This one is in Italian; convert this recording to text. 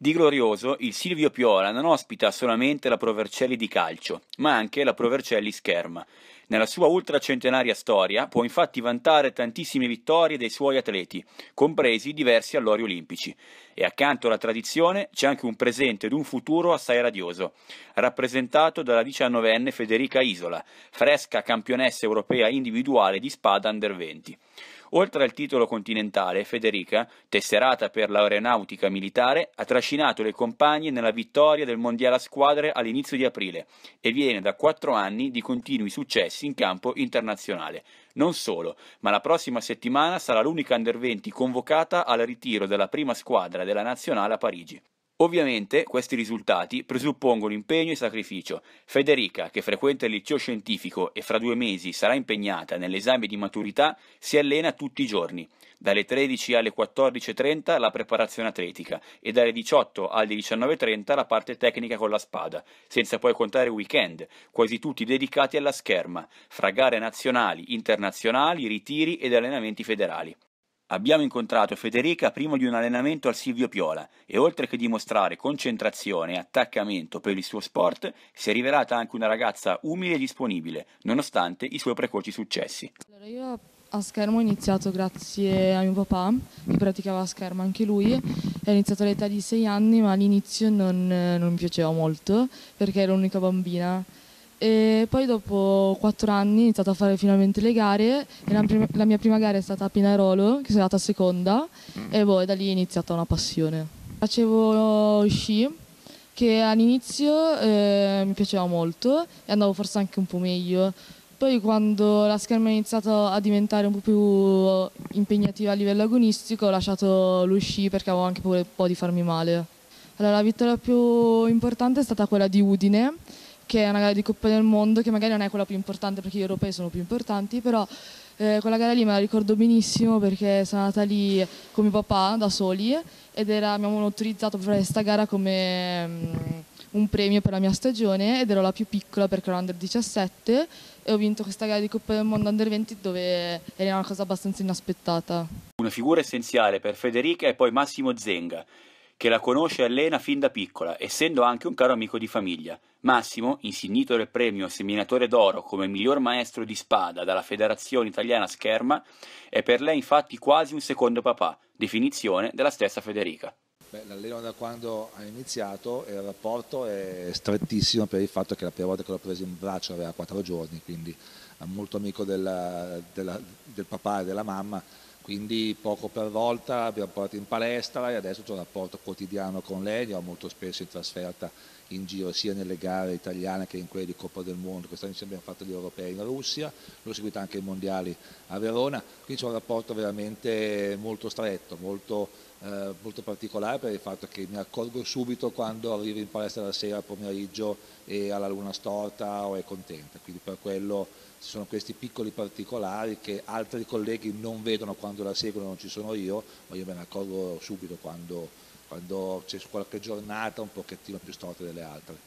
Di Glorioso, il Silvio Piola non ospita solamente la Provercelli di calcio, ma anche la Provercelli scherma. Nella sua ultracentenaria storia può infatti vantare tantissime vittorie dei suoi atleti, compresi diversi allori olimpici. E accanto alla tradizione c'è anche un presente ed un futuro assai radioso, rappresentato dalla diciannovenne Federica Isola, fresca campionessa europea individuale di spada under 20. Oltre al titolo continentale, Federica, tesserata per l'aeronautica militare, ha trascinato le compagne nella vittoria del Mondiale a squadre all'inizio di aprile e viene da quattro anni di continui successi in campo internazionale. Non solo, ma la prossima settimana sarà l'unica under 20 convocata al ritiro della prima squadra della nazionale a Parigi. Ovviamente questi risultati presuppongono impegno e sacrificio. Federica, che frequenta il liceo scientifico e fra due mesi sarà impegnata nell'esame di maturità, si allena tutti i giorni. Dalle 13 alle 14.30 la preparazione atletica e dalle 18 alle 19.30 la parte tecnica con la spada, senza poi contare weekend, quasi tutti dedicati alla scherma, fra gare nazionali, internazionali, ritiri ed allenamenti federali. Abbiamo incontrato Federica prima di un allenamento al Silvio Piola e oltre che dimostrare concentrazione e attaccamento per il suo sport, si è rivelata anche una ragazza umile e disponibile, nonostante i suoi precoci successi. Allora io a schermo ho iniziato grazie a mio papà, che praticava a schermo anche lui, È iniziato all'età di sei anni ma all'inizio non, non mi piaceva molto perché ero l'unica bambina e poi dopo quattro anni ho iniziato a fare finalmente le gare e la, prima, la, mia prima gara è stata a Pinarolo, che sono andata seconda mm. e boh, da lì è iniziata una passione. Facevo sci che all'inizio eh, mi piaceva molto e andavo forse anche un po' meglio. Poi quando la scherma è iniziata a diventare un po' più impegnativa a livello agonistico ho lasciato lo sci perché avevo anche paura un po' di farmi male. Allora, la vittoria più importante è stata quella di Udine che è una gara di Coppa del Mondo, che magari non è quella più importante perché gli europei sono più importanti, però eh, quella gara lì me la ricordo benissimo perché sono andata lì con mio papà da soli ed era, mi autorizzato per fare questa gara come um, un premio per la mia stagione ed ero la più piccola perché ero under 17 e ho vinto questa gara di Coppa del Mondo under 20 dove era una cosa abbastanza inaspettata. Una figura essenziale per Federica e poi Massimo Zenga che la conosce e allena fin da piccola, essendo anche un caro amico di famiglia. Massimo, insignito del premio Seminatore d'Oro come miglior maestro di spada dalla Federazione Italiana Scherma, è per lei infatti quasi un secondo papà, definizione della stessa Federica. Beh, l'alleno da quando ha iniziato il rapporto è strettissimo per il fatto che la prima volta che l'ho preso in braccio aveva quattro giorni, quindi è molto amico della, della, del papà e della mamma quindi poco per volta abbiamo portato in palestra e adesso c'è un rapporto quotidiano con lei, andiamo molto spesso in trasferta in giro sia nelle gare italiane che in quelle di Coppa del Mondo, quest'anno insieme abbiamo fatto gli europei in Russia, l'ho seguita anche ai mondiali a Verona, quindi c'è un rapporto veramente molto stretto, molto eh, molto particolare per il fatto che mi accorgo subito quando arrivo in palestra la sera, pomeriggio e ha la luna storta o è contenta, quindi per quello ci sono questi piccoli particolari che altri colleghi non vedono quando la seguono, non ci sono io, ma io me ne accorgo subito quando, quando c'è qualche giornata un pochettino più storta delle altre.